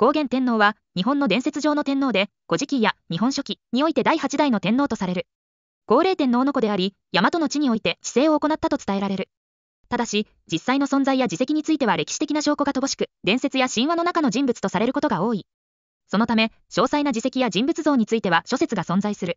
高原天皇は、日本の伝説上の天皇で、古事記や日本書紀において第8代の天皇とされる。高齢天皇の子であり、大和の地において治世を行ったと伝えられる。ただし、実際の存在や自責については歴史的な証拠が乏しく、伝説や神話の中の人物とされることが多い。そのため、詳細な自責や人物像については諸説が存在する。